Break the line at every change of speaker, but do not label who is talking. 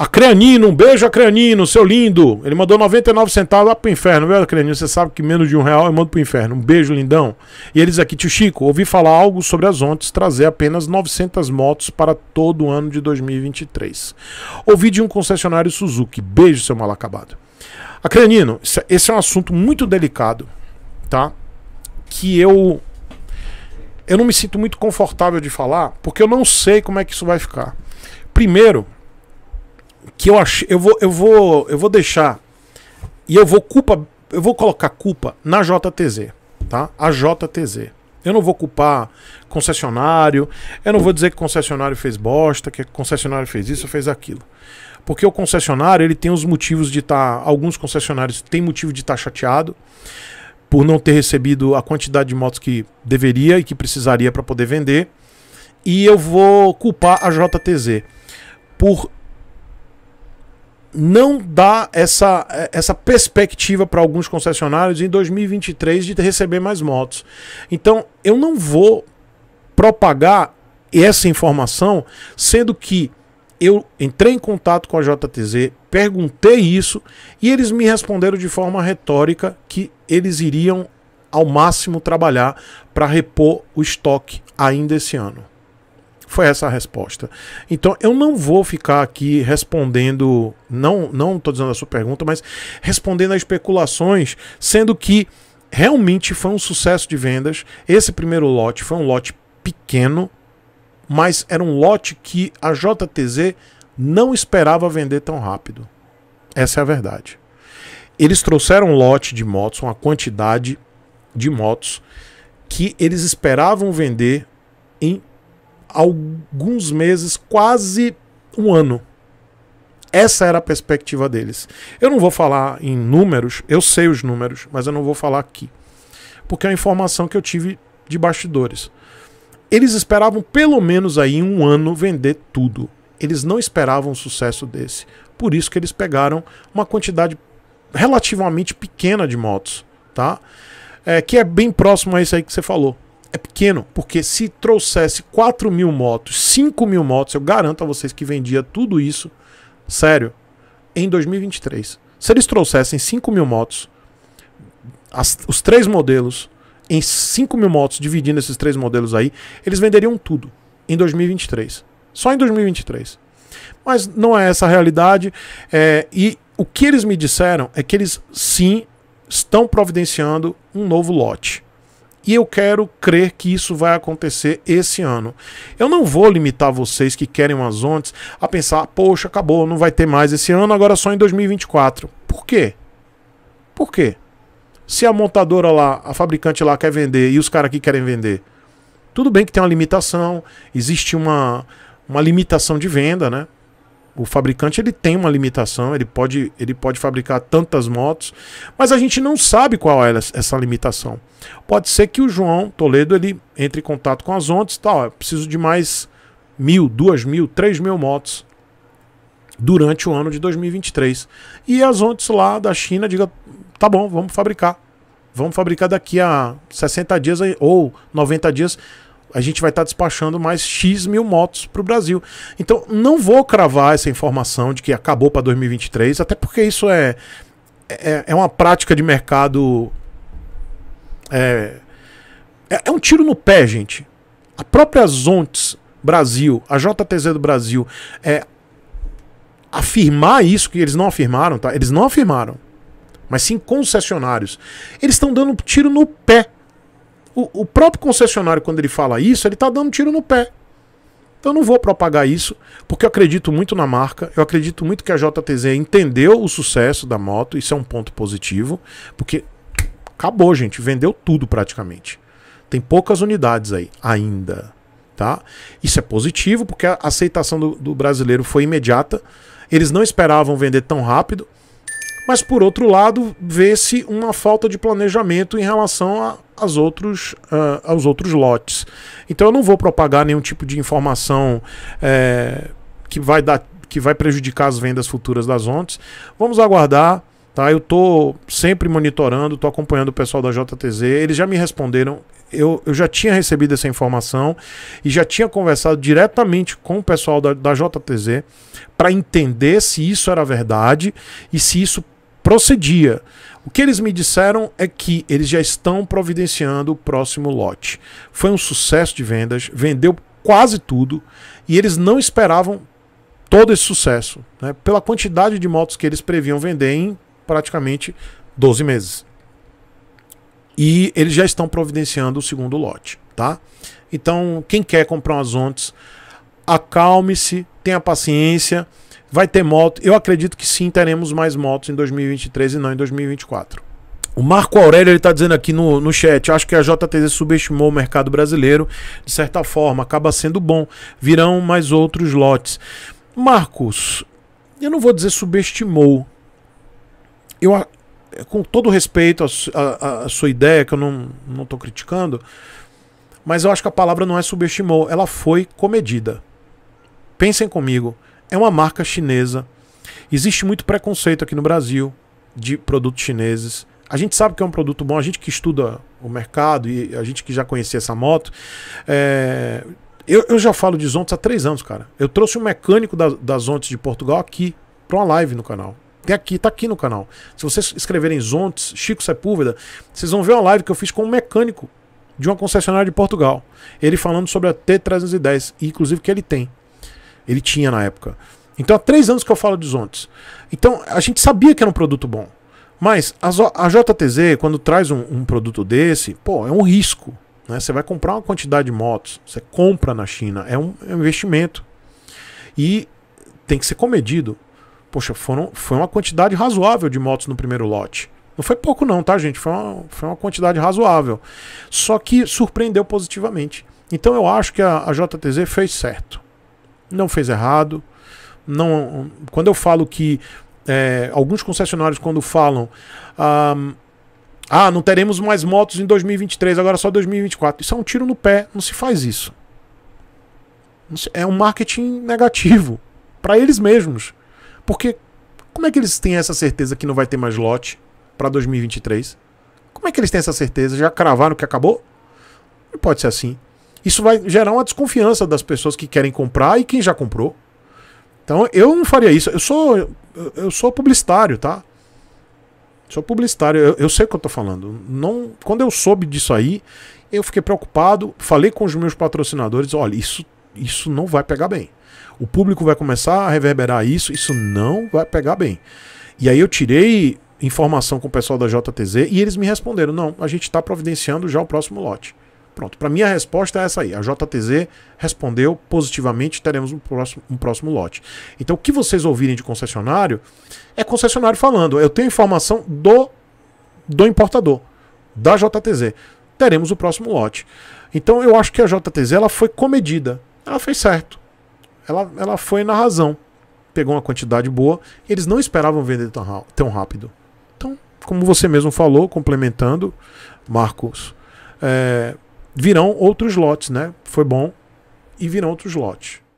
Acreanino, um beijo, Acreanino, seu lindo. Ele mandou 99 centavos lá pro inferno, viu, Acreanino? Você sabe que menos de um real eu mando pro inferno. Um beijo, lindão. E eles aqui, tio Chico, ouvi falar algo sobre as ontes trazer apenas 900 motos para todo o ano de 2023. Ouvi de um concessionário Suzuki. Beijo, seu mal acabado. Acreanino, é, esse é um assunto muito delicado, tá? Que eu. Eu não me sinto muito confortável de falar, porque eu não sei como é que isso vai ficar. Primeiro que eu acho eu vou eu vou eu vou deixar e eu vou culpa, eu vou colocar culpa na JTZ, tá? A JTZ. Eu não vou culpar concessionário, eu não vou dizer que concessionário fez bosta, que concessionário fez isso, fez aquilo. Porque o concessionário, ele tem os motivos de estar, tá, alguns concessionários têm motivo de estar tá chateado por não ter recebido a quantidade de motos que deveria e que precisaria para poder vender. E eu vou culpar a JTZ por não dá essa, essa perspectiva para alguns concessionários em 2023 de receber mais motos. Então, eu não vou propagar essa informação, sendo que eu entrei em contato com a JTZ, perguntei isso e eles me responderam de forma retórica que eles iriam ao máximo trabalhar para repor o estoque ainda esse ano. Foi essa a resposta. Então eu não vou ficar aqui respondendo, não não estou dizendo a sua pergunta, mas respondendo a especulações, sendo que realmente foi um sucesso de vendas. Esse primeiro lote foi um lote pequeno, mas era um lote que a JTZ não esperava vender tão rápido. Essa é a verdade. Eles trouxeram um lote de motos, uma quantidade de motos que eles esperavam vender em alguns meses, quase um ano. Essa era a perspectiva deles. Eu não vou falar em números, eu sei os números, mas eu não vou falar aqui. Porque é a informação que eu tive de bastidores. Eles esperavam pelo menos aí um ano vender tudo. Eles não esperavam um sucesso desse. Por isso que eles pegaram uma quantidade relativamente pequena de motos, tá? É, que é bem próximo a isso aí que você falou é pequeno, porque se trouxesse 4 mil motos, 5 mil motos, eu garanto a vocês que vendia tudo isso, sério, em 2023. Se eles trouxessem 5 mil motos, as, os três modelos, em 5 mil motos, dividindo esses três modelos aí, eles venderiam tudo em 2023. Só em 2023. Mas não é essa a realidade. É, e o que eles me disseram é que eles sim estão providenciando um novo lote e eu quero crer que isso vai acontecer esse ano. Eu não vou limitar vocês que querem umas ondas a pensar, poxa, acabou, não vai ter mais esse ano, agora só em 2024. Por quê? Por quê? Se a montadora lá, a fabricante lá quer vender e os caras aqui querem vender, tudo bem que tem uma limitação, existe uma, uma limitação de venda, né? O fabricante ele tem uma limitação, ele pode, ele pode fabricar tantas motos, mas a gente não sabe qual é essa limitação. Pode ser que o João Toledo ele entre em contato com as ondas e tá, preciso de mais mil, duas mil, três mil motos durante o ano de 2023. E as ondas lá da China diga, tá bom, vamos fabricar. Vamos fabricar daqui a 60 dias eh, ou 90 dias a gente vai estar tá despachando mais X mil motos para o Brasil. Então, não vou cravar essa informação de que acabou para 2023, até porque isso é, é, é uma prática de mercado. É, é, é um tiro no pé, gente. A própria Zontes Brasil, a JTZ do Brasil, é, afirmar isso que eles não afirmaram, tá? Eles não afirmaram. Mas sim concessionários. Eles estão dando um tiro no pé o, o próprio concessionário, quando ele fala isso, ele está dando tiro no pé. Então eu não vou propagar isso, porque eu acredito muito na marca, eu acredito muito que a JTZ entendeu o sucesso da moto, isso é um ponto positivo, porque acabou, gente, vendeu tudo praticamente. Tem poucas unidades aí ainda, tá? Isso é positivo, porque a aceitação do, do brasileiro foi imediata, eles não esperavam vender tão rápido, mas por outro lado, vê-se uma falta de planejamento em relação a, aos outros, uh, aos outros lotes. Então eu não vou propagar nenhum tipo de informação é, que vai dar que vai prejudicar as vendas futuras das ONTES. Vamos aguardar tá? Eu tô sempre monitorando, tô acompanhando o pessoal da JTZ, eles já me responderam, eu, eu já tinha recebido essa informação e já tinha conversado diretamente com o pessoal da, da JTZ para entender se isso era verdade e se isso procedia. O que eles me disseram é que eles já estão providenciando o próximo lote. Foi um sucesso de vendas, vendeu quase tudo e eles não esperavam todo esse sucesso, né, pela quantidade de motos que eles previam vender em praticamente 12 meses. E eles já estão providenciando o segundo lote, tá? Então, quem quer comprar umas ontes, acalme-se, tenha paciência. Vai ter moto. Eu acredito que sim, teremos mais motos em 2023 e não em 2024. O Marco Aurélio está dizendo aqui no, no chat: acho que a JTZ subestimou o mercado brasileiro, de certa forma, acaba sendo bom. Virão mais outros lotes. Marcos, eu não vou dizer subestimou. Eu, com todo respeito à sua ideia, que eu não estou criticando, mas eu acho que a palavra não é subestimou, ela foi comedida. Pensem comigo é uma marca chinesa. Existe muito preconceito aqui no Brasil de produtos chineses. A gente sabe que é um produto bom, a gente que estuda o mercado e a gente que já conhecia essa moto. É... Eu, eu, já falo de Zontes há três anos, cara. Eu trouxe um mecânico da, das Zontes de Portugal aqui para uma live no canal. Tem aqui, tá aqui no canal. Se vocês escreverem Zontes, Chico Sepúlveda, vocês vão ver uma live que eu fiz com um mecânico de uma concessionária de Portugal. Ele falando sobre a T310, inclusive que ele tem. Ele tinha na época. Então há três anos que eu falo de Zontes. Então a gente sabia que era um produto bom. Mas a, a JTZ, quando traz um, um, produto desse, pô, é um risco. Né? Você vai comprar uma quantidade de motos, você compra na China, é um, é um investimento. E tem que ser comedido. Poxa, foram, foi uma quantidade razoável de motos no primeiro lote. Não foi pouco, não, tá, gente? Foi uma, foi uma quantidade razoável. Só que surpreendeu positivamente. Então eu acho que a, a JTZ fez certo não fez errado. Não, quando eu falo que é, alguns concessionários quando falam ah, não teremos mais motos em 2023, agora só 2024. Isso é um tiro no pé, não se faz isso. É um marketing negativo para eles mesmos. Porque como é que eles têm essa certeza que não vai ter mais lote para 2023? Como é que eles têm essa certeza? Já cravaram que acabou? Não pode ser assim. Isso vai gerar uma desconfiança das pessoas que querem comprar e quem já comprou. Então eu não faria isso. Eu sou eu sou publicitário, tá? Sou publicitário, eu, eu sei o que eu tô falando. Não, quando eu soube disso aí, eu fiquei preocupado, falei com os meus patrocinadores, olha, isso isso não vai pegar bem. O público vai começar a reverberar isso, isso não vai pegar bem. E aí eu tirei informação com o pessoal da JTZ e eles me responderam: não, a gente está providenciando já o próximo lote. Pronto, para mim a resposta é essa aí. A JTZ respondeu positivamente, teremos um próximo, um próximo lote. Então o que vocês ouvirem de concessionário é concessionário falando. Eu tenho informação do, do importador, da JTZ. Teremos o próximo lote. Então eu acho que a JTZ ela foi comedida. Ela fez certo. Ela, ela foi na razão. Pegou uma quantidade boa. Eles não esperavam vender tão, tão rápido. Então, como você mesmo falou, complementando, Marcos. É, virão outros lotes, né? Foi bom e virão outros lotes.